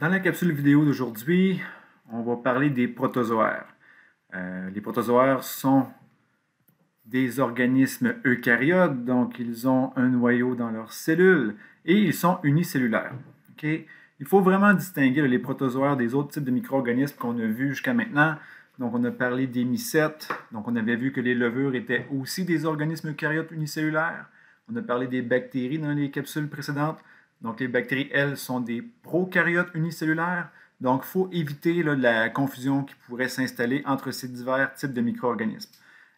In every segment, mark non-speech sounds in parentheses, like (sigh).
Dans la capsule vidéo d'aujourd'hui, on va parler des protozoaires. Euh, les protozoaires sont des organismes eucaryotes, donc ils ont un noyau dans leurs cellules et ils sont unicellulaires. Il faut vraiment distinguer les protozoaires des autres types de micro-organismes qu'on a vus jusqu'à maintenant. Donc on a parlé des mycètes, donc on avait vu que les levures étaient aussi des organismes eucaryotes unicellulaires. On a parlé des bactéries dans les capsules précédentes. Donc, les bactéries, elles, sont des prokaryotes unicellulaires. Donc, il faut éviter la confusion qui pourrait s'installer entre ces divers types de micro-organismes.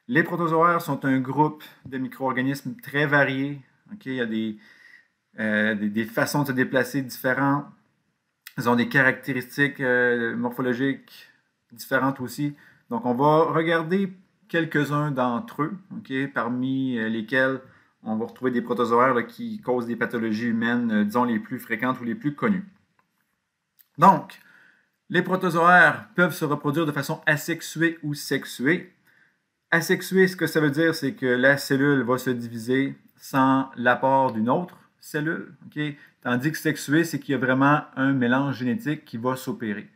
Les protozoaires sont un groupe de micro-organismes très variés. Il y a euh, des, des, façons de se déplacer différentes. Ils ont des caractéristiques euh, morphologiques différentes aussi. Donc, on va regarder quelques-uns d'entre eux, parmi euh, lesquels on va retrouver des protozoaires qui causent des pathologies humaines, euh, disons les plus fréquentes ou les plus connues. Donc, les protozoaires peuvent se reproduire de façon asexuée ou sexuée. Asexuée, ce que ça veut dire, c'est que la cellule va se diviser sans l'apport d'une autre cellule. Tandis que sexuée, c'est qu'il y a vraiment un mélange génétique qui va s'opérer.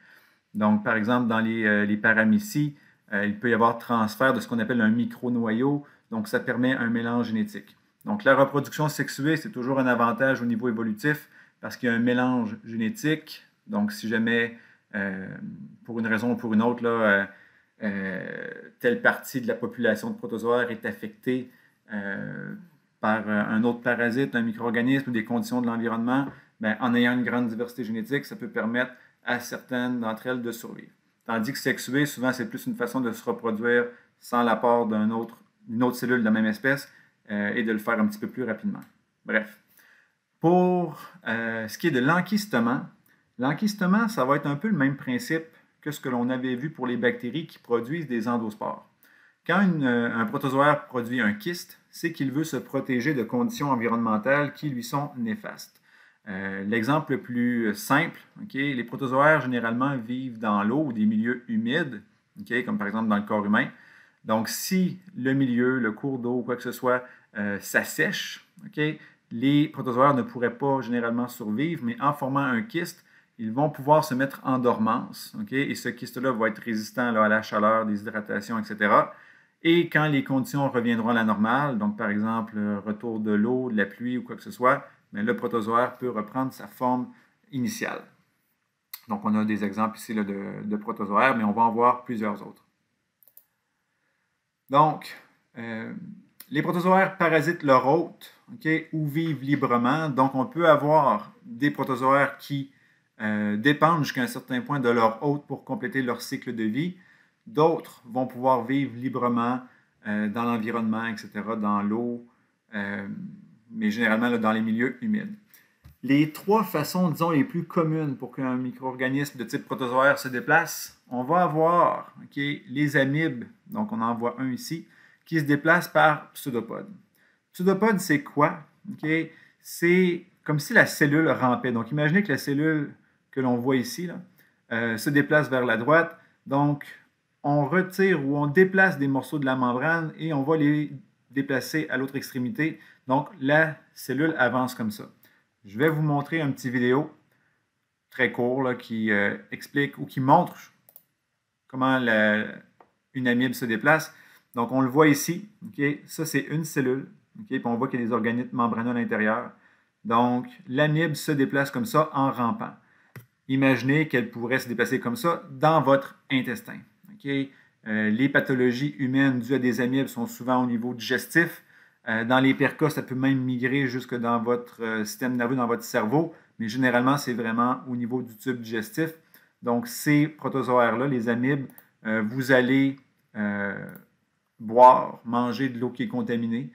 Donc, par exemple, dans les, euh, paraméties, euh, il peut y avoir transfert de ce qu'on appelle un micro noyau. Donc, ça permet un mélange génétique. Donc, la reproduction sexuée, c'est toujours un avantage au niveau évolutif parce qu'il y a un mélange génétique. Donc, si jamais, euh, pour une raison ou pour une autre, euh, euh, telle partie de la population de protozoaires est affectée par un autre parasite, un micro-organisme ou des conditions de l'environnement, ben, en ayant une grande diversité génétique, ça peut permettre à certaines d'entre elles de survivre. Tandis que sexuée, souvent, c'est plus une façon de se reproduire sans l'apport d'une autre cellule de la même espèce, euh, et de le faire un petit peu plus rapidement. Bref. Pour euh, ce qui est de l'enquistement, l'enquistement, ça va être un peu le même principe que ce que l'on avait vu pour les bactéries qui produisent des endospores. Quand euh, un protozoaire produit un kyste, c'est qu'il veut se protéger de conditions environnementales qui lui sont néfastes. L'exemple le plus simple, okay, les protozoaires généralement vivent dans l'eau ou des milieux humides, comme par exemple dans le corps humain. Donc si le milieu, le cours d'eau, quoi que ce soit, euh, s'assèche, les protozoaires ne pourraient pas généralement survivre, mais en formant un kyste, ils vont pouvoir se mettre en dormance. OK, Et ce kyste-là va être résistant à la chaleur, déshydratation, etc. Et quand les conditions reviendront à la normale, donc par exemple euh, retour de l'eau, de la pluie ou quoi que ce soit, ben, le protozoaire peut reprendre sa forme initiale. Donc on a des exemples ici de, de protozoaires, mais on va en voir plusieurs autres. Donc, euh, les protozoaires parasitent leur hôte ou vivent librement. Donc, on peut avoir des protozoaires qui euh, dépendent jusqu'à un certain point de leur hôte pour compléter leur cycle de vie. D'autres vont pouvoir vivre librement euh, dans l'environnement, etc., dans l'eau, euh, mais généralement dans les milieux humides. Les trois façons, disons, les plus communes pour qu'un micro-organisme de type protozoaire se déplace, on va avoir les amibes, donc on en voit un ici, qui se déplace par pseudopodes. Pseudopode, c'est quoi? C'est comme si la cellule rampait. Donc, imaginez que la cellule que l'on voit ici euh, se déplace vers la droite. Donc, on retire ou on déplace des morceaux de la membrane et on va les déplacer à l'autre extrémité. Donc, la cellule avance comme ça. Je vais vous montrer un petit vidéo très court qui euh, explique ou qui montre comment une amibe se déplace. Donc, on le voit ici. Ça, c'est une cellule. Okay? Puis on voit qu'il y a des organites membraneux à l'intérieur. Donc, l'amibe se déplace comme ça en rampant. Imaginez qu'elle pourrait se déplacer comme ça dans votre intestin. Euh, les pathologies humaines dues à des amibes sont souvent au niveau digestif. Euh, dans les percas, ça peut même migrer jusque dans votre euh, système nerveux, dans votre cerveau, mais généralement, c'est vraiment au niveau du tube digestif. Donc, ces protozoaires-là, les amibes, vous allez boire, manger de l'eau qui est contaminée.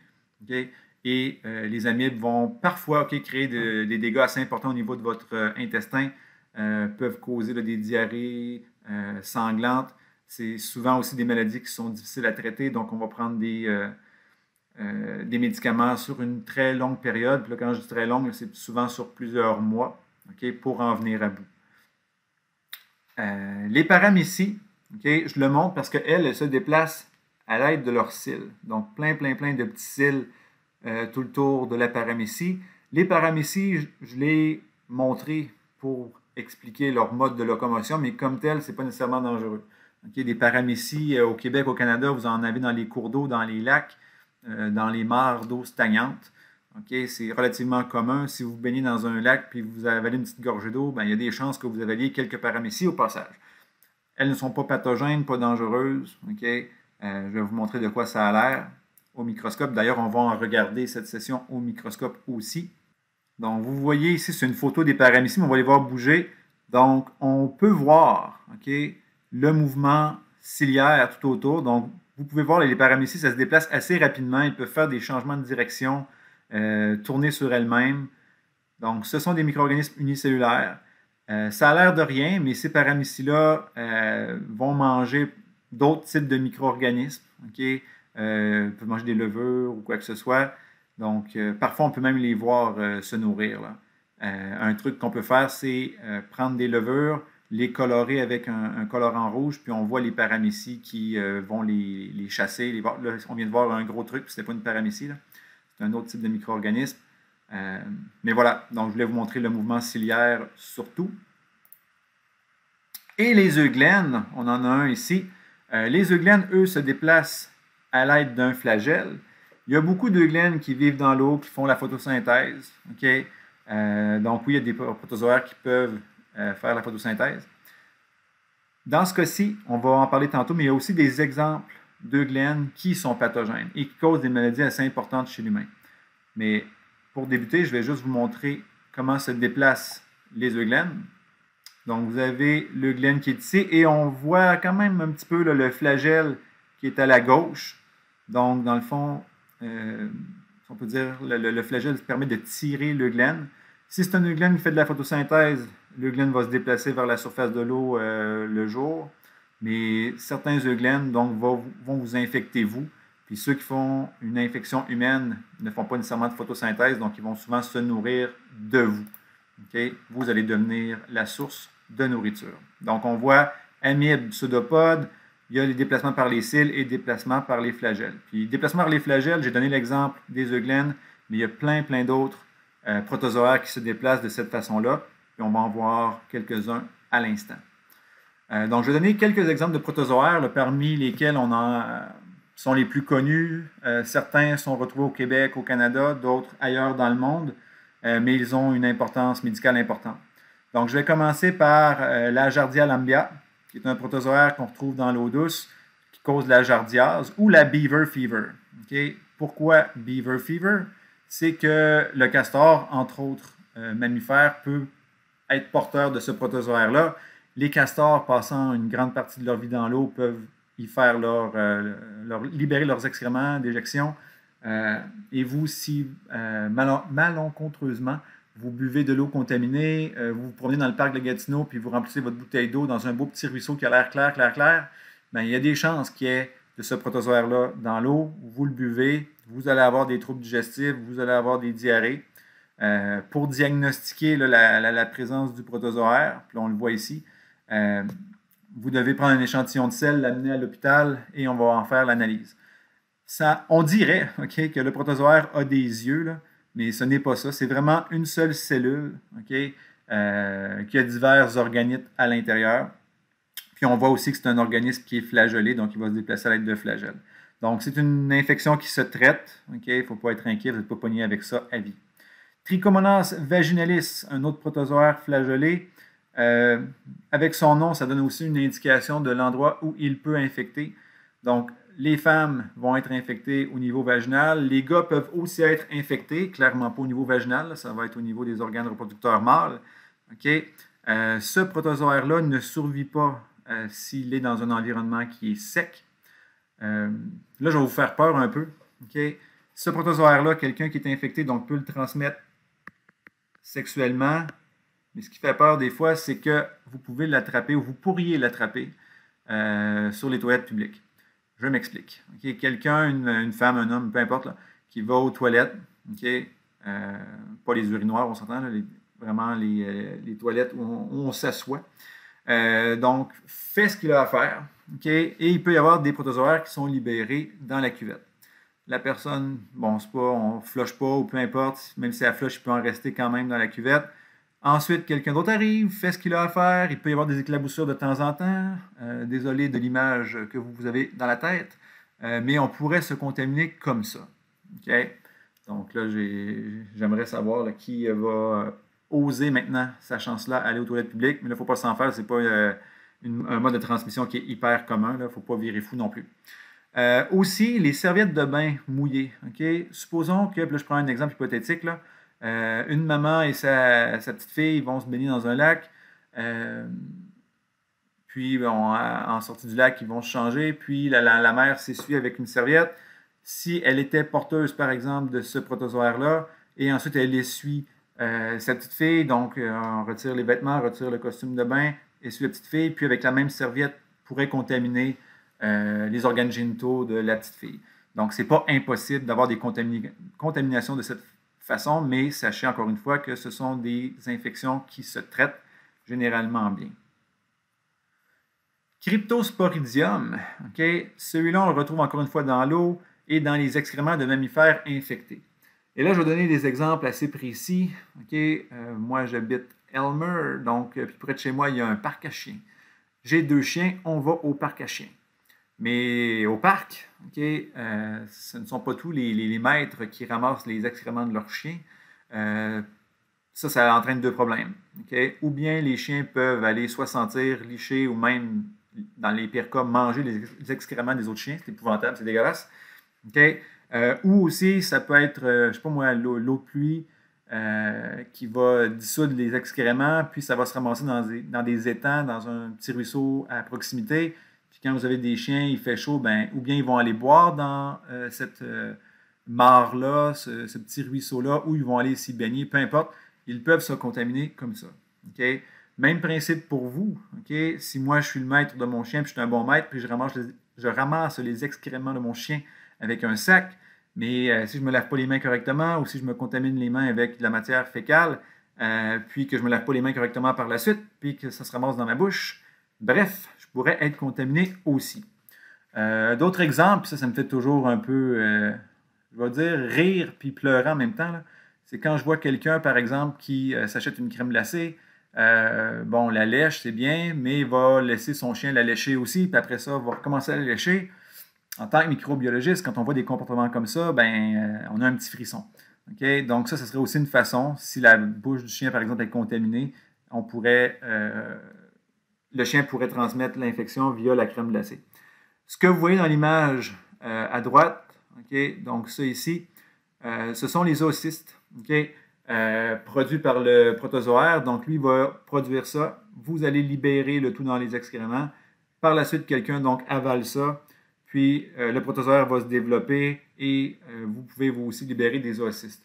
Et euh, les amibes vont parfois créer des dégâts assez importants au niveau de votre euh, intestin, euh, peuvent causer des diarrhées sanglantes. C'est souvent aussi des maladies qui sont difficiles à traiter, donc on va prendre des, médicaments sur une très longue période. Puis quand je dis très longue, c'est souvent sur plusieurs mois pour en venir à bout. les paramétries, je le montre parce qu'elles, se déplacent à l'aide de leurs cils. Donc, plein, plein, plein de petits cils euh, tout le tour de la paramécie. Les paramécies, je, l'ai montré pour expliquer leur mode de locomotion, mais comme tel, ce n'est pas nécessairement dangereux. des paramécies euh, au Québec, au Canada, vous en avez dans les cours d'eau, dans les lacs, euh, dans les mares d'eau stagnante. c'est relativement commun. Si vous baignez dans un lac puis vous avalez une petite gorgée d'eau, ben, il y a des chances que vous avaliez quelques paramécies au passage. Elles ne sont pas pathogènes, pas dangereuses. OK euh, je vais vous montrer de quoi ça a l'air au microscope. D'ailleurs, on va en regarder cette session au microscope aussi. Donc, vous voyez ici, c'est une photo des mais On va les voir bouger. Donc, on peut voir OK, le mouvement ciliaire tout autour. Donc, vous pouvez voir, les paramycines, ça se déplace assez rapidement. Ils peuvent faire des changements de direction, euh, tourner sur elles-mêmes. Donc, ce sont des micro-organismes unicellulaires. Euh, ça a l'air de rien, mais ces paramycies-là vont manger d'autres types de micro-organismes. Euh, on peut manger des levures ou quoi que ce soit. Donc, euh, parfois, on peut même les voir euh, se nourrir. un truc qu'on peut faire, c'est prendre des levures, les colorer avec un, colorant rouge, puis on voit les paramécies qui vont les, chasser. là, on vient de voir un gros truc, puis ce pas une paramécie. C'est un autre type de micro-organisme. mais voilà, donc je voulais vous montrer le mouvement ciliaire surtout. Et les œufs on en a un ici. Euh, les euglènes, eux, se déplacent à l'aide d'un flagelle. Il y a beaucoup d'euglènes qui vivent dans l'eau, qui font la photosynthèse. Euh, donc, oui, il y a des protozoaires qui peuvent euh, faire la photosynthèse. Dans ce cas-ci, on va en parler tantôt, mais il y a aussi des exemples d'euglènes qui sont pathogènes et qui causent des maladies assez importantes chez l'humain. Mais pour débuter, je vais juste vous montrer comment se déplacent les euglènes. Donc, vous avez le glen qui est ici et on voit quand même un petit peu le flagelle qui est à la gauche. Donc, dans le fond, euh, on peut dire le, le, flagelle permet de tirer le glen. Si c'est un euglen qui fait de la photosynthèse, le glen va se déplacer vers la surface de l'eau euh, le jour. Mais certains euglènes donc, vont, vont vous infecter, vous. Puis ceux qui font une infection humaine ne font pas nécessairement de photosynthèse, donc ils vont souvent se nourrir de vous. Vous allez devenir la source de nourriture. Donc, on voit amibes, pseudopodes, il y a les déplacements par les cils et déplacements par les flagelles. Puis, déplacement par les flagelles, j'ai donné l'exemple des euglènes, mais il y a plein, plein d'autres euh, protozoaires qui se déplacent de cette façon-là, et on va en voir quelques-uns à l'instant. Euh, donc, je vais donner quelques exemples de protozoaires, parmi lesquels on en, euh, sont les plus connus. certains sont retrouvés au Québec, au Canada, d'autres ailleurs dans le monde. Euh, mais ils ont une importance médicale importante. Donc, je vais commencer par euh, la Giardia lambia, qui est un protozoaire qu'on retrouve dans l'eau douce, qui cause la giardiase ou la beaver fever. Pourquoi beaver fever? C'est que le castor, entre autres euh, mammifères, peut être porteur de ce protozoaire-là. Les castors, passant une grande partie de leur vie dans l'eau, peuvent y faire leur, libérer leurs excréments d'éjection euh, et vous, si euh, malencontreusement, vous buvez de l'eau contaminée, euh, vous vous promenez dans le parc de Gatineau, puis vous remplissez votre bouteille d'eau dans un beau petit ruisseau qui a l'air clair, clair, clair, ben, il y a des chances qu'il y ait de ce protozoaire-là dans l'eau. Vous le buvez, vous allez avoir des troubles digestifs, vous allez avoir des diarrhées. pour diagnostiquer la, présence du protozoaire, puis on le voit ici, vous devez prendre un échantillon de sel, l'amener à l'hôpital et on va en faire l'analyse on dirait (laughs) ok, que le protozoaire a des yeux, mais ce n'est pas ça. C'est vraiment une seule cellule ok, euh, qui a divers organites à l'intérieur. Puis on voit aussi que c'est un organisme qui est flagellé, donc il va se déplacer à l'aide de flagelles. Donc c'est une infection qui se traite. Il ne faut pas être inquiet, vous n'êtes pas pogné avec ça à vie. Trichomonas vaginalis, un autre protozoaire flagellé. Euh, avec son nom, ça donne aussi une indication de l'endroit où il peut infecter. Donc, les femmes vont être infectées au niveau vaginal. Les gars peuvent aussi être infectés, clairement pas au niveau vaginal, ça va être au niveau des organes reproducteurs mâles. OK? Euh, ce protozoaire-là ne survit pas euh, s'il est dans un environnement qui est sec. Euh, là, je vais vous faire peur un peu. Ce protozoaire-là, quelqu'un qui est infecté, donc peut le transmettre sexuellement. Mais ce qui fait peur des fois, c'est que vous pouvez l'attraper ou vous pourriez l'attraper sur les toilettes publiques. Je m'explique. Quelqu'un, une, femme, un homme, peu importe, qui va aux toilettes, euh, pas les urinoirs, on s'entend, vraiment euh, les, toilettes où on, s'assoit. Euh, donc, fait ce qu'il a à faire. Et il peut y avoir des protozoaires qui sont libérés dans la cuvette. La personne, bon, c'est pas, on ne flush pas ou peu importe, même si elle flush, il peut en rester quand même dans la cuvette. Ensuite, quelqu'un d'autre arrive, fait ce qu'il a à faire. Il peut y avoir des éclaboussures de temps en temps. Euh, désolé de l'image que vous avez dans la tête, euh, mais on pourrait se contaminer comme ça. Donc là, j'aimerais savoir qui va oser maintenant, sa chance-là, aller aux toilettes publiques. Mais là, il ne faut pas s'en faire. Ce n'est pas euh, un mode de transmission qui est hyper commun. Il ne faut pas virer fou non plus. aussi, les serviettes de bain mouillées. Supposons que, là, je prends un exemple hypothétique, là, euh, une maman et sa, petite fille vont se baigner dans un lac. Euh, puis, en sortie du lac, ils vont se changer. Puis, la, la, mère s'essuie avec une serviette. Si elle était porteuse, par exemple, de ce protozoaire-là, et ensuite elle essuie euh, sa petite fille, donc on retire les vêtements, on retire le costume de bain, essuie la petite fille, puis avec la même serviette pourrait contaminer les organes génitaux de la petite fille. Donc, ce n'est pas impossible d'avoir des contaminations de cette façon, mais sachez encore une fois que ce sont des infections qui se traitent généralement bien. Cryptosporidium, celui-là, on le retrouve encore une fois dans l'eau et dans les excréments de mammifères infectés. Et là, je vais donner des exemples assez précis. Euh, moi, j'habite Elmer, donc euh, près de chez moi, il y a un parc à chiens. J'ai deux chiens, on va au parc à chiens. Mais au parc, euh, ce ne sont pas tous les, maîtres qui ramassent les excréments de leurs chiens. Euh, ça, ça entraîne deux problèmes. Ou bien les chiens peuvent aller soit sentir, licher ou même, dans les pires cas, manger les, excréments des autres chiens. C'est épouvantable, c'est dégueulasse. Euh, ou aussi, ça peut être, l'eau de pluie qui va dissoudre les excréments, puis ça va se ramasser dans des étangs, dans un petit ruisseau à proximité quand vous avez des chiens, il fait chaud, ben, ou bien ils vont aller boire dans euh, cette euh, mare-là, ce, petit ruisseau-là, ou ils vont aller s'y baigner, peu importe, ils peuvent se contaminer comme ça. Même principe pour vous. Si moi, je suis le maître de mon chien, puis je suis un bon maître, puis je ramasse les, excréments de mon chien avec un sac, mais euh, si je ne me lave pas les mains correctement ou si je me contamine les mains avec de la matière fécale, puis que je ne me lave pas les mains correctement par la suite, puis que ça se ramasse dans ma bouche, bref, pourrait être contaminé aussi. Euh, d'autres exemples, ça, ça me fait toujours un peu, euh, je vais dire, rire puis pleurer en même temps. C'est quand je vois quelqu'un, par exemple, qui euh, s'achète une crème glacée. bon, la lèche, c'est bien, mais va laisser son chien la lécher aussi, puis après ça, il va recommencer à la lécher. En tant que microbiologiste, quand on voit des comportements comme ça, ben, on a un petit frisson. Okay? Donc ça, ce serait aussi une façon, si la bouche du chien, par exemple, est contaminée, on pourrait le chien pourrait transmettre l'infection via la crème glacée. Ce que vous voyez dans l'image euh, à droite, donc ça ici, euh, ce sont les oocystes euh, produits par le protozoaire. Donc lui va produire ça. Vous allez libérer le tout dans les excréments. Par la suite, quelqu'un donc avale ça. Puis le protozoaire va se développer et vous pouvez vous aussi libérer des oocystes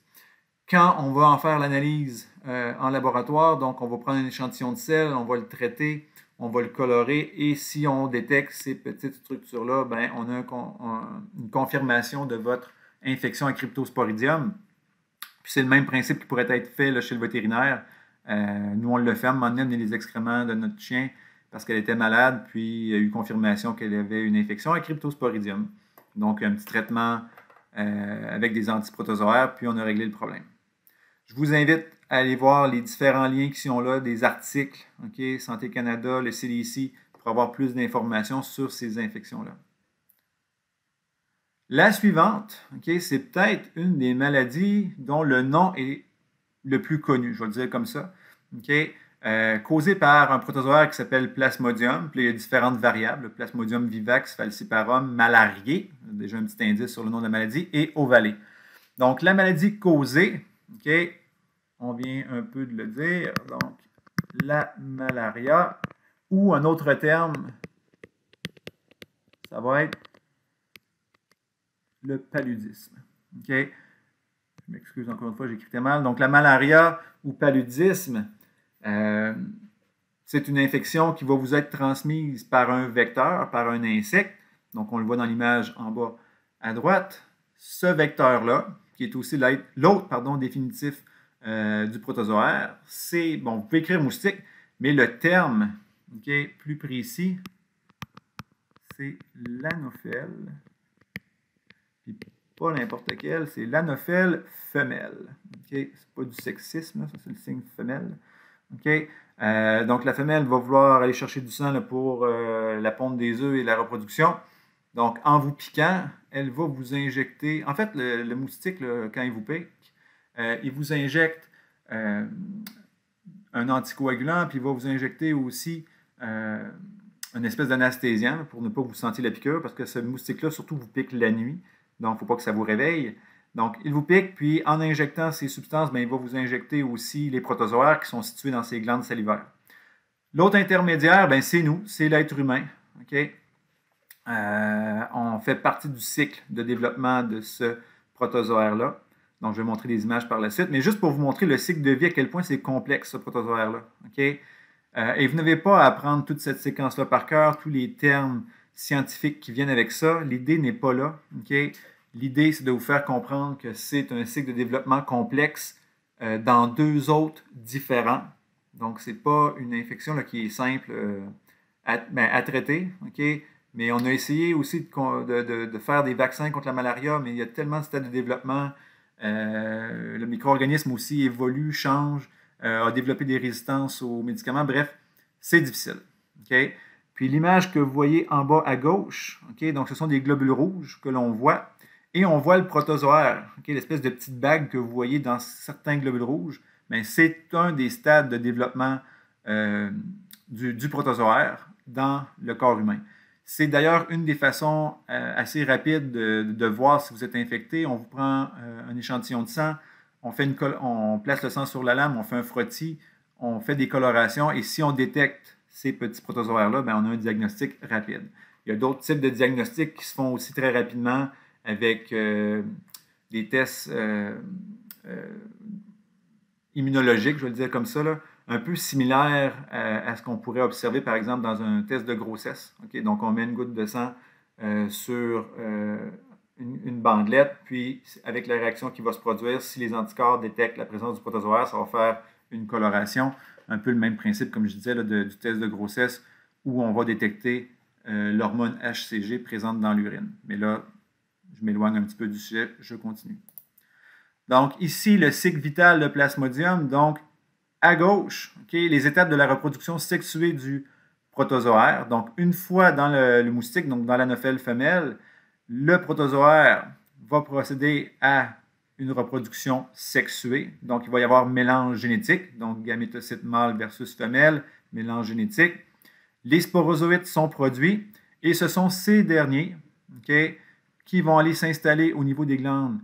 quand on va en faire l'analyse en laboratoire, donc on va prendre un échantillon de sel, on va le traiter, on va le colorer et si on détecte ces petites structures-là, ben, on a une confirmation de votre infection à cryptosporidium. Puis c'est le même principe qui pourrait être fait chez le vétérinaire. Euh, nous, on le fait on les excréments de notre chien parce qu'elle était malade, puis il y a eu confirmation qu'elle avait une infection à cryptosporidium. Donc, un petit traitement euh, avec des antiprotozoaires, puis on a réglé le problème. Je vous invite aller voir les différents liens qui sont là, des articles, OK, Santé Canada, le CDC, pour avoir plus d'informations sur ces infections-là. La suivante, OK, c'est peut-être une des maladies dont le nom est le plus connu, je vais le dire comme ça, OK, euh, causée par un protozoaire qui s'appelle Plasmodium. Puis il y a différentes variables, Plasmodium vivax, falciparum, malarié, déjà un petit indice sur le nom de la maladie, et ovale. Donc la maladie causée OK on vient un peu de le dire, donc la malaria, ou un autre terme, ça va être le paludisme. OK? Je m'excuse encore une fois, très mal. Donc la malaria ou paludisme, euh, c'est une infection qui va vous être transmise par un vecteur, par un insecte. Donc on le voit dans l'image en bas à droite. Ce vecteur-là, qui est aussi l'autre définitif euh, du protozoaire, c'est, bon, vous pouvez écrire moustique, mais le terme OK, plus précis, c'est l'anophèle. Puis pas n'importe quel, c'est l'anophèle femelle. OK, C'est pas du sexisme, ça c'est le signe femelle. OK, euh, donc la femelle va vouloir aller chercher du sang pour euh, la ponte des œufs et la reproduction. Donc en vous piquant, elle va vous injecter. En fait, le, moustique, quand il vous pique, euh, il vous injecte euh, un anticoagulant, puis il va vous injecter aussi euh, une espèce d'anesthésiant pour ne pas vous sentir la piqûre, parce que ce moustique-là, surtout, vous pique la nuit. Donc, il ne faut pas que ça vous réveille. Donc, il vous pique, puis en injectant ces substances, bien, il va vous injecter aussi les protozoaires qui sont situés dans ces glandes salivaires. L'autre intermédiaire, ben, c'est nous, c'est l'être humain. on fait partie du cycle de développement de ce protozoaire-là. Donc, je vais montrer des images par la suite, mais juste pour vous montrer le cycle de vie, à quel point c'est complexe, ce protozoaire-là. Euh, et vous n'avez pas à apprendre toute cette séquence-là par cœur, tous les termes scientifiques qui viennent avec ça. L'idée n'est pas là. L'idée, c'est de vous faire comprendre que c'est un cycle de développement complexe euh, dans deux autres différents. Donc, ce n'est pas une infection qui est simple euh, ben, à, traiter. Mais on a essayé aussi de, faire des vaccins contre la malaria, mais il y a tellement de stades de développement euh, le micro-organisme aussi évolue, change, euh, a développé des résistances aux médicaments. Bref, c'est difficile. Puis l'image que vous voyez en bas à gauche, donc ce sont des globules rouges que l'on voit. Et on voit le protozoaire, l'espèce de petite bague que vous voyez dans certains globules rouges. Mais c'est un des stades de développement euh, du, protozoaire dans le corps humain. C'est d'ailleurs une des façons euh, assez rapides de, voir si vous êtes infecté. On vous prend euh, un échantillon de sang, on, place le sang sur la lame, on fait un frottis, on fait des colorations et si on détecte ces petits protozoaires-là, ben, on a un diagnostic rapide. Il y a d'autres types de diagnostics qui se font aussi très rapidement avec euh, des tests immunologiques, je vais le dire comme ça, là, un peu similaire euh, à, ce qu'on pourrait observer, par exemple, dans un test de grossesse. Donc, on met une goutte de sang euh, sur euh, une, bandelette, puis avec la réaction qui va se produire, si les anticorps détectent la présence du protozoaire, ça va faire une coloration. Un peu le même principe, comme je disais, du test de grossesse, où on va détecter l'hormone HCG présente dans l'urine. Mais là, je m'éloigne un petit peu du sujet, je continue. Donc ici, le cycle vital de plasmodium, donc à gauche les étapes de la reproduction sexuée du protozoaire. Donc, une fois dans le, moustique, donc dans l'anophèle femelle, le protozoaire va procéder à une reproduction sexuée. Donc, il va y avoir mélange génétique, donc gamétocyte mâle versus femelle, mélange génétique. Les sporozoïdes sont produits et ce sont ces derniers qui vont aller s'installer au niveau des glandes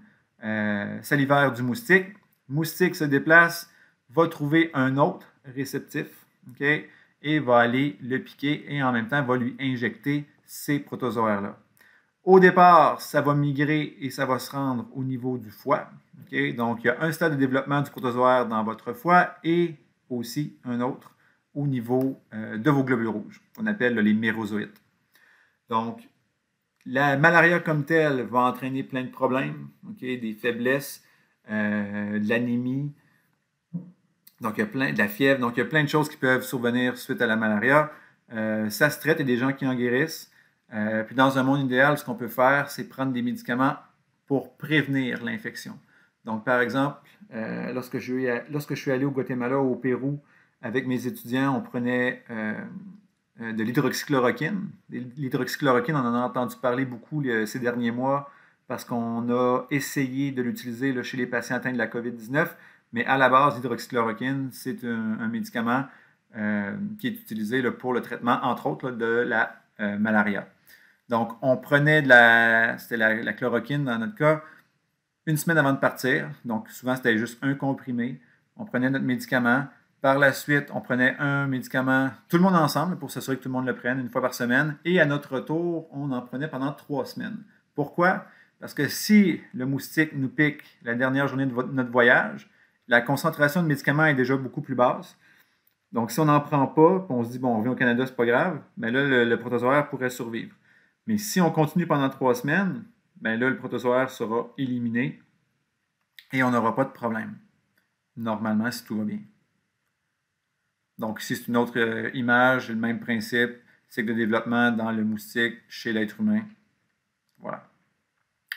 euh, salivaires du moustique. Moustique se déplace va trouver un autre réceptif et va aller le piquer et en même temps va lui injecter ces protozoaires-là. Au départ, ça va migrer et ça va se rendre au niveau du foie. ok, Donc, il y a un stade de développement du protozoaire dans votre foie et aussi un autre au niveau euh, de vos globules rouges, qu'on appelle les mérozoïdes. Donc, la malaria comme telle va entraîner plein de problèmes, ok, des faiblesses, euh, de l'anémie, donc, il y a plein de la fièvre. Donc, il y a plein de choses qui peuvent survenir suite à la malaria. Euh, ça se traite, et des gens qui en guérissent. Euh, puis, dans un monde idéal, ce qu'on peut faire, c'est prendre des médicaments pour prévenir l'infection. Donc, par exemple, euh, lorsque, je, lorsque je suis allé au Guatemala ou au Pérou avec mes étudiants, on prenait de l'hydroxychloroquine. L'hydroxychloroquine, on en a entendu parler beaucoup ces derniers mois parce qu'on a essayé de l'utiliser chez les patients atteints de la COVID-19. Mais à la base, l'hydroxychloroquine, c'est un, médicament euh, qui est utilisé pour le traitement, entre autres, de la euh, malaria. Donc, on prenait de la, la, la, chloroquine dans notre cas, une semaine avant de partir. Donc, souvent, c'était juste un comprimé. On prenait notre médicament. Par la suite, on prenait un médicament, tout le monde ensemble, pour s'assurer que tout le monde le prenne une fois par semaine. Et à notre retour, on en prenait pendant trois semaines. Pourquoi? Parce que si le moustique nous pique la dernière journée de notre voyage, la concentration de médicaments est déjà beaucoup plus basse. Donc, si on n'en prend pas, on se dit, bon, on vient au Canada, c'est pas grave, mais là, le, protozoaire pourrait survivre. Mais si on continue pendant trois semaines, mais ben là, le protozoaire sera éliminé et on n'aura pas de problème, normalement, si tout va bien. Donc, ici, c'est une autre euh, image, le même principe, cycle de développement dans le moustique chez l'être humain. Voilà.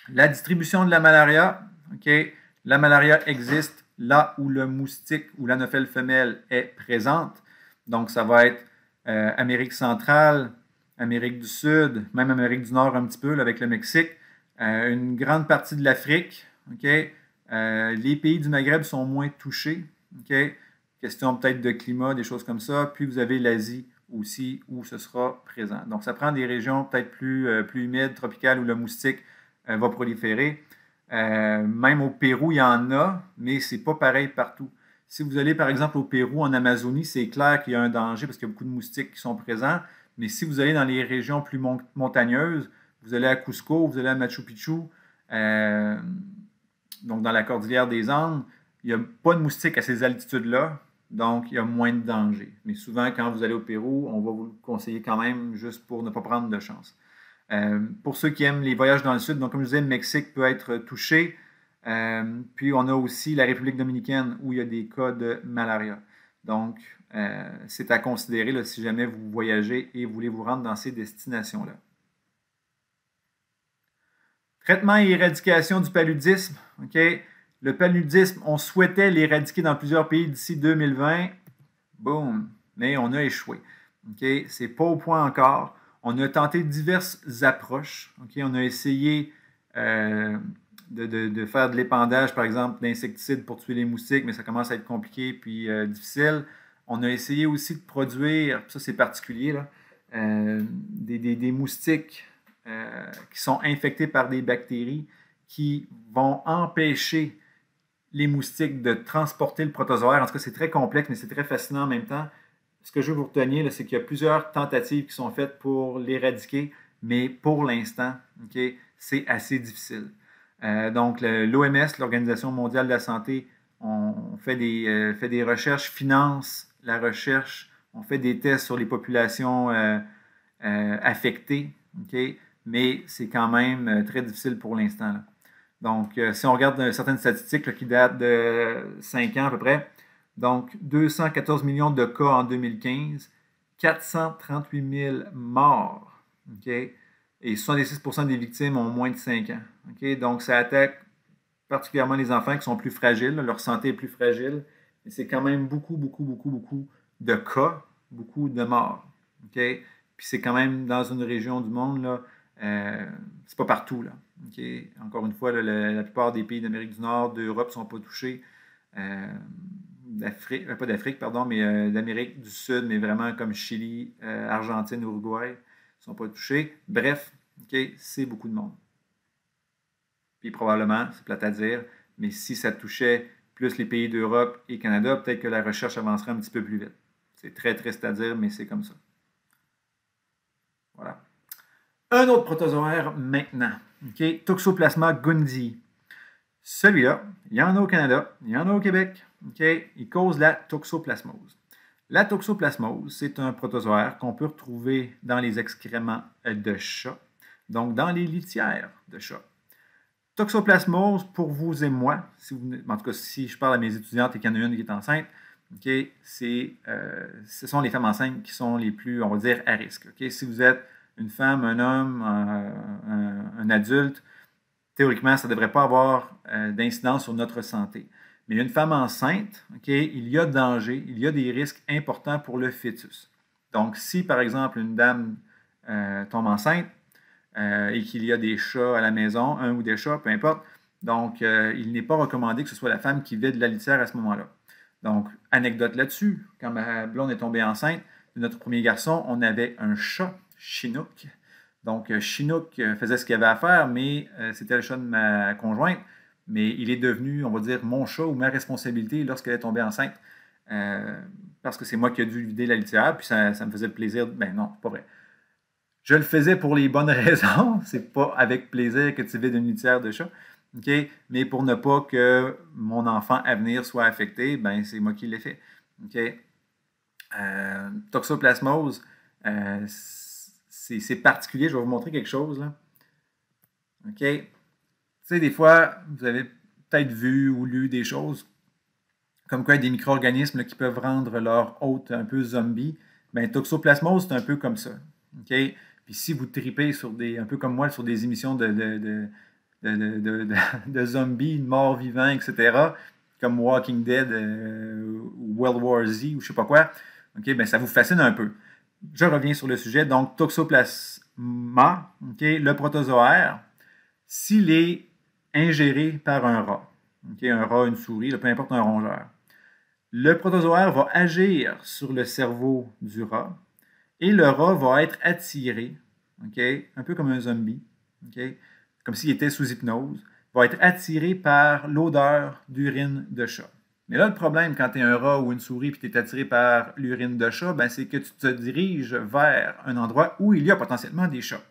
La distribution de la malaria, OK, la malaria existe là où le moustique ou l'anophèle femelle est présente. Donc, ça va être euh, Amérique centrale, Amérique du Sud, même Amérique du Nord un petit peu avec le Mexique, euh, une grande partie de l'Afrique. Euh, les pays du Maghreb sont moins touchés. Question peut-être de climat, des choses comme ça. Puis vous avez l'Asie aussi où ce sera présent. Donc ça prend des régions peut-être plus humides, tropicales, où le moustique va proliférer. Euh, même au Pérou, il y en a, mais c'est pas pareil partout. Si vous allez, par exemple, au Pérou, en Amazonie, c'est clair qu'il y a un danger parce qu'il y a beaucoup de moustiques qui sont présents. Mais si vous allez dans les régions plus montagneuses, vous allez à Cusco, vous allez à Machu Picchu, euh, donc dans la cordillère des Andes, il n'y a pas de moustiques à ces altitudes-là, donc il y a moins de danger. Mais souvent, quand vous allez au Pérou, on va vous conseiller quand même juste pour ne pas prendre de chance. Euh, pour ceux qui aiment les voyages dans le sud, donc comme je disais, le Mexique peut être touché. Euh, puis on a aussi la République dominicaine où il y a des cas de malaria. Donc euh, c'est à considérer si jamais vous voyagez et voulez vous rendre dans ces destinations-là. Traitement et éradication du paludisme. Le paludisme, on souhaitait l'éradiquer dans plusieurs pays d'ici 2020. Boum! Mais on a échoué. Ce C'est pas au point encore. On a tenté diverses approches. On a essayé euh, de, faire de l'épandage, par exemple, d'insecticides pour tuer les moustiques, mais ça commence à être compliqué puis euh, difficile. On a essayé aussi de produire, ça c'est particulier, là, euh, des, des, moustiques qui sont infectés par des bactéries qui vont empêcher les moustiques de transporter le protozoaire. En tout cas, c'est très complexe, mais c'est très fascinant en même temps ce que je veux vous retenir, c'est qu'il y a plusieurs tentatives qui sont faites pour l'éradiquer, mais pour l'instant, c'est assez difficile. Euh, donc, l'OMS, l'Organisation mondiale de la santé, on, fait, des, euh, des recherches, finance la recherche, on fait des tests sur les populations euh, affectées, mais c'est quand même très difficile pour l'instant. Donc, si on regarde certaines statistiques qui datent de 5 ans à peu près, donc, 214 millions de cas en 2015, 438 000 morts, OK? Et 76 des victimes ont moins de 5 ans, OK? Donc, ça attaque particulièrement les enfants qui sont plus fragiles, leur santé est plus fragile, mais c'est quand même beaucoup, beaucoup, beaucoup, beaucoup de cas, beaucoup de morts, OK? Puis c'est quand même dans une région du monde, là, euh, c'est pas partout, là, OK? Encore une fois, la, plupart des pays d'Amérique du Nord, d'Europe sont pas touchés, euh, d'Afrique, euh, pas d'Afrique, pardon, mais euh, d'Amérique du Sud, mais vraiment comme Chili, euh, Argentine, Uruguay, ne sont pas touchés. Bref, OK, c'est beaucoup de monde. Puis probablement, c'est plate à dire, mais si ça touchait plus les pays d'Europe et Canada, peut-être que la recherche avancerait un petit peu plus vite. C'est très triste à dire, mais c'est comme ça. Voilà. Un autre protozoaire maintenant. Okay? Toxoplasma gondii. Celui-là, il y en a au Canada, il y en a au Québec, il cause la toxoplasmose. La toxoplasmose, c'est un protozoaire qu'on peut retrouver dans les excréments de chat, donc dans les litières de chat. Toxoplasmose, pour vous et moi, si vous, en tout cas si je parle à mes étudiantes et qu'il y en a une qui est enceinte, euh, ce sont les femmes enceintes qui sont les plus, on va dire, à risque. Si vous êtes une femme, un homme, un, adulte, théoriquement, ça ne devrait pas avoir euh, d'incidence sur notre santé. Mais une femme enceinte, il y a danger, il y a des risques importants pour le fœtus. Donc, si par exemple une dame euh, tombe enceinte euh, et qu'il y a des chats à la maison, un ou des chats, peu importe, donc euh, il n'est pas recommandé que ce soit la femme qui de la litière à ce moment-là. Donc, anecdote là-dessus, quand ma blonde est tombée enceinte notre premier garçon, on avait un chat, Chinook. Donc, Chinook faisait ce qu'il avait à faire, mais c'était le chat de ma conjointe mais il est devenu, on va dire, mon chat ou ma responsabilité lorsqu'elle est tombée enceinte. Euh, parce que c'est moi qui ai dû vider la litière, puis ça, me faisait plaisir. Ben non, pas vrai. Je le faisais pour les bonnes (laughs) raisons. c'est pas avec plaisir que tu vides une litière de chat. OK? Mais pour ne pas que mon enfant à venir soit affecté, ben c'est moi qui l'ai fait. OK? Euh, toxoplasmose, euh, c'est particulier. Je vais vous montrer quelque chose. Là. OK? sais, des fois, vous avez peut-être vu ou lu des choses comme quoi des micro-organismes qui peuvent rendre leur hôte un peu zombie. Bien, toxoplasmose, c'est un peu comme ça. OK? Puis si vous tripez sur des, un peu comme moi, sur des émissions de, de, zombies, de morts vivants, etc., comme Walking Dead euh, ou World War Z ou je sais pas quoi, OK, ben ça vous fascine un peu. Je reviens sur le sujet. Donc, toxoplasma, OK, le protozoaire, si les ingéré par un rat. un rat, une souris, peu importe un rongeur. Le protozoaire va agir sur le cerveau du rat et le rat va être attiré, un peu comme un zombie, comme s'il était sous hypnose, va être attiré par l'odeur d'urine de chat. Mais là, le problème quand tu es un rat ou une souris et tu es attiré par l'urine de chat, ben, c'est que tu te diriges vers un endroit où il y a potentiellement des chats.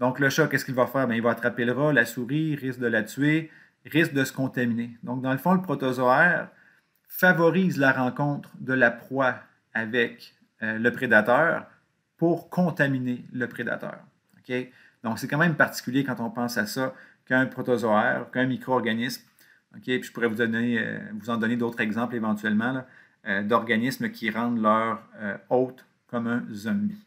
Donc, le chat, qu'est-ce qu'il va faire? Bien, il va attraper le rat, la souris, risque de la tuer, risque de se contaminer. Donc, dans le fond, le protozoaire favorise la rencontre de la proie avec euh, le prédateur pour contaminer le prédateur. Donc, c'est quand même particulier quand on pense à ça qu'un protozoaire, qu'un micro-organisme, puis je pourrais vous, donner, euh, vous en donner d'autres exemples éventuellement, euh, d'organismes qui rendent leur hôte comme un zombie.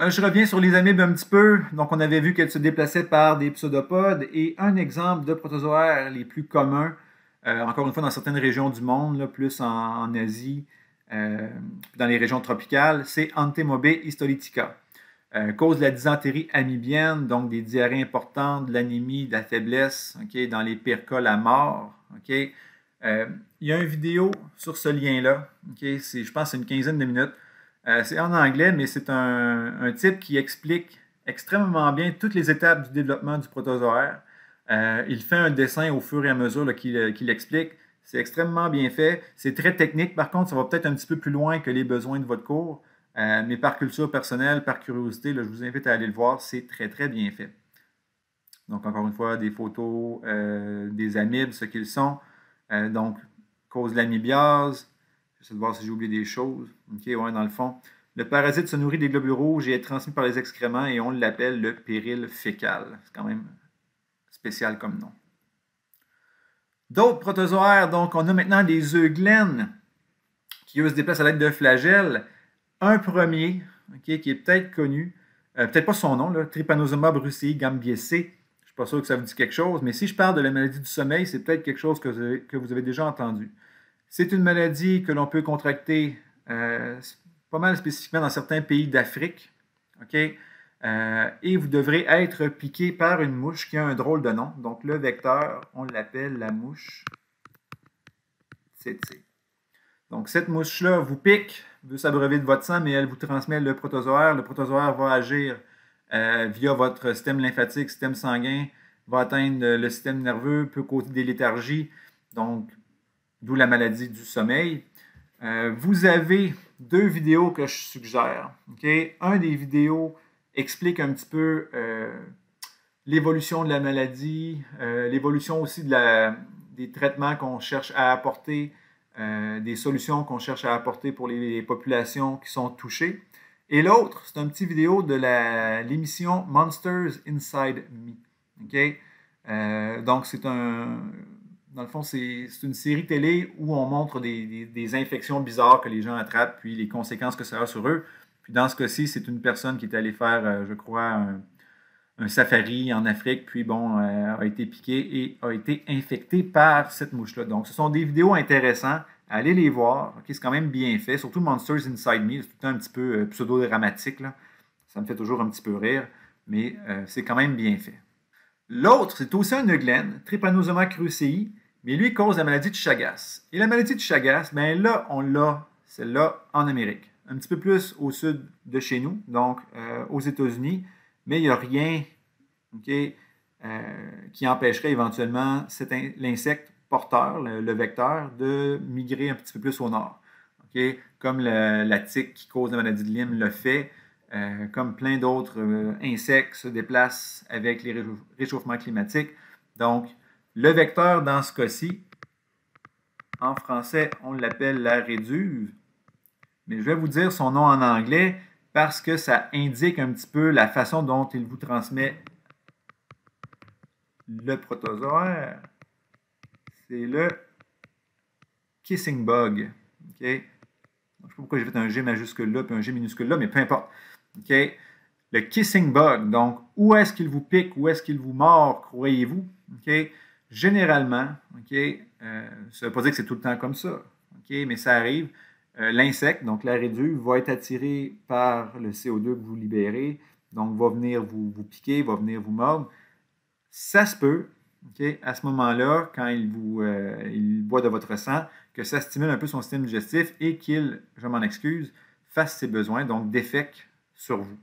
Euh, je reviens sur les amibes un petit peu. Donc, on avait vu qu'elles se déplaçaient par des pseudopodes et un exemple de protozoaires les plus communs, euh, encore une fois dans certaines régions du monde, plus en, Asie, euh, dans les régions tropicales, c'est Antemobe histolytica. cause de la dysenterie amibienne, donc des diarrhées importantes, de l'anémie, de la faiblesse, dans les percoles à la mort. il y a une vidéo sur ce lien-là, je pense que c'est une quinzaine de minutes. Euh, c'est en anglais, mais c'est un, type qui explique extrêmement bien toutes les étapes du développement du protozoaire. Euh, il fait un dessin au fur et à mesure qu'il l'explique. Euh, explique. C'est extrêmement bien fait. C'est très technique. Par contre, ça va peut-être un petit peu plus loin que les besoins de votre cours. mais par culture personnelle, par curiosité, je vous invite à aller le voir. C'est très, très bien fait. Donc, encore une fois, des photos des amibes, ce qu'ils sont. donc, cause de l'amibiase, J'essaie de voir si j'ai oublié des choses. OK, ouais, dans le fond. Le parasite se nourrit des globules rouges et est transmis par les excréments et on l'appelle le péril fécal. C'est quand même spécial comme nom. D'autres protozoaires, donc on a maintenant des euglènes qui eux se déplacent à l'aide de flagelles. Un premier, qui est peut-être connu, euh, peut-être pas son nom, là, Trypanosoma brucei gambiesei. Je ne suis pas sûr que ça vous dit quelque chose, mais si je parle de la maladie du sommeil, c'est peut-être quelque chose que vous avez déjà entendu. C'est une maladie que l'on peut contracter euh, pas mal spécifiquement dans certains pays d'Afrique. Euh, et vous devrez être piqué par une mouche qui a un drôle de nom. Donc, le vecteur, on l'appelle la mouche tsetse. Donc, cette mouche-là vous pique, veut s'abreuver de votre sang, mais elle vous transmet le protozoaire. Le protozoaire va agir euh, via votre système lymphatique, système sanguin, va atteindre le système nerveux, peut causer des léthargies. Donc, d'où la maladie du sommeil. Euh, vous avez deux vidéos que je suggère. Un des vidéos explique un petit peu euh, l'évolution de la maladie, euh, l'évolution aussi des traitements qu'on cherche à apporter, des solutions qu'on cherche à apporter pour les, populations qui sont touchées. Et l'autre, c'est un petit vidéo de l'émission Monsters Inside Me. donc, c'est un, dans le fond, c'est une série télé où on montre des, infections bizarres que les gens attrapent, puis les conséquences que ça a sur eux. Puis dans ce cas-ci, c'est une personne qui est allée faire, euh, je crois, un, safari en Afrique, puis bon, euh, a été piquée et a été infectée par cette mouche-là. Donc, ce sont des vidéos intéressantes. Allez les voir. c'est quand même bien fait. Surtout Monsters Inside Me, c'est tout un petit peu euh, pseudo-dramatique. Ça me fait toujours un petit peu rire, mais c'est quand même bien fait. L'autre, c'est aussi un euglène, Trypanosoma crucei, mais lui cause la maladie de Chagas. Et la maladie de Chagas, bien là, on l'a, celle-là, en Amérique. Un petit peu plus au sud de chez nous, donc euh, aux États-Unis, mais il n'y a rien euh, qui empêcherait éventuellement l'insecte porteur, le, vecteur, de migrer un petit peu plus au nord. Comme la tique qui cause la maladie de Lyme le fait, euh, comme plein d'autres euh, insectes, se déplacent avec les réchauffements climatiques. Donc, le vecteur dans ce cas-ci, en français, on l'appelle la réduve, mais je vais vous dire son nom en anglais parce que ça indique un petit peu la façon dont il vous transmet le protozoaire. C'est le kissing bug. Je ne sais pas pourquoi j'ai fait un G majuscule là puis un G minuscule là, mais peu importe. OK? Le kissing bug, donc où est-ce qu'il vous pique, où est-ce qu'il vous mord, croyez-vous? OK? Généralement, OK? Euh, ça ne veut pas dire que c'est tout le temps comme ça, OK? Mais ça arrive. Euh, l'insecte, donc la réduve, va être attiré par le CO2 que vous libérez, donc va venir vous, vous piquer, va venir vous mordre. Ça se peut, OK, À ce moment-là, quand il, vous, euh, il boit de votre sang, que ça stimule un peu son système digestif et qu'il, je m'en excuse, fasse ses besoins, donc défèque sur vous.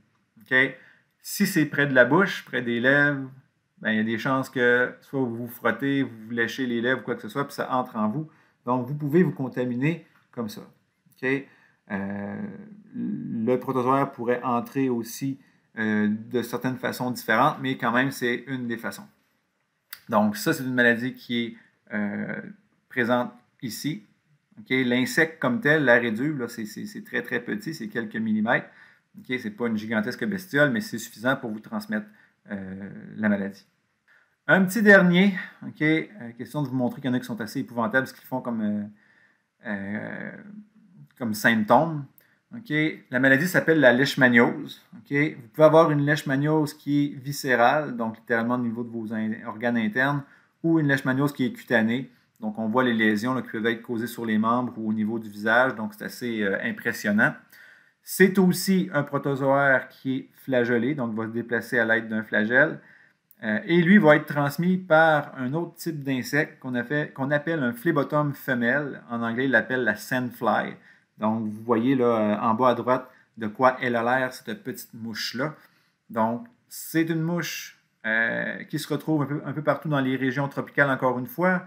Si c'est près de la bouche, près des lèvres, ben, il y a des chances que soit vous vous frottez, vous, vous léchez les lèvres, quoi que ce soit, puis ça entre en vous. Donc, vous pouvez vous contaminer comme ça. Euh, le protozoaire pourrait entrer aussi euh, de certaines façons différentes, mais quand même, c'est une des façons. Donc, ça, c'est une maladie qui est euh, présente ici. L'insecte comme tel, la réduve, c'est très très petit, c'est quelques millimètres ce n'est pas une gigantesque bestiole, mais c'est suffisant pour vous transmettre euh, la maladie. Un petit dernier, euh, question de vous montrer qu'il y en a qui sont assez épouvantables, ce qu'ils font comme, euh, symptômes. la maladie s'appelle la leishmaniose. OK, vous pouvez avoir une leishmaniose qui est viscérale, donc littéralement au niveau de vos organes internes, ou une leishmaniose qui est cutanée. Donc on voit les lésions qui peuvent être causées sur les membres ou au niveau du visage, donc c'est assez impressionnant. C'est aussi un protozoaire qui est flagellé, donc va se déplacer à l'aide d'un flagelle. Euh, et lui va être transmis par un autre type d'insecte qu'on appelle un phlebotum femelle. En anglais, il l'appelle la sandfly. Donc, vous voyez là euh, en bas à droite de quoi elle a l'air, cette petite mouche-là. Donc, c'est une mouche euh, qui se retrouve un peu, partout dans les régions tropicales, encore une fois.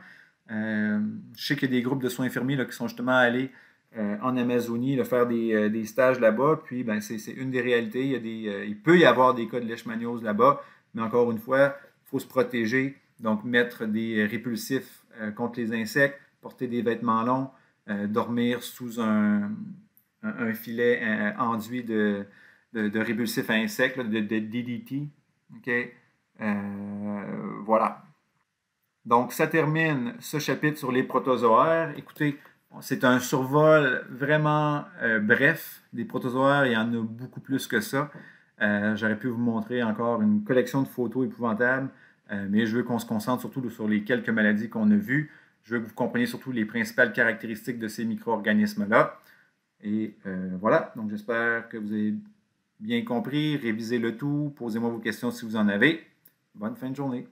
je sais qu'il y a des groupes de soins infirmiers qui sont justement allés euh, en Amazonie, le faire euh, des, stages là-bas. Puis, ben, c'est une des réalités. Il, y a des, euh, il peut y avoir des cas de leishmaniose là-bas, mais encore une fois, il faut se protéger. Donc, mettre des répulsifs contre les insectes, porter des vêtements longs, dormir sous un, filet enduit de, de, répulsifs à insectes, de, DDT. voilà. Donc, ça termine ce chapitre sur les protozoaires. Écoutez, c'est un survol vraiment euh, bref des protozoaires. Il y en a beaucoup plus que ça. Euh, j'aurais pu vous montrer encore une collection de photos épouvantables, euh, mais je veux qu'on se concentre surtout sur les quelques maladies qu'on a vues. Je veux que vous compreniez surtout les principales caractéristiques de ces micro-organismes-là. Et voilà, donc j'espère que vous avez bien compris. Révisez le tout. Posez-moi vos questions si vous en avez. Bonne fin de journée.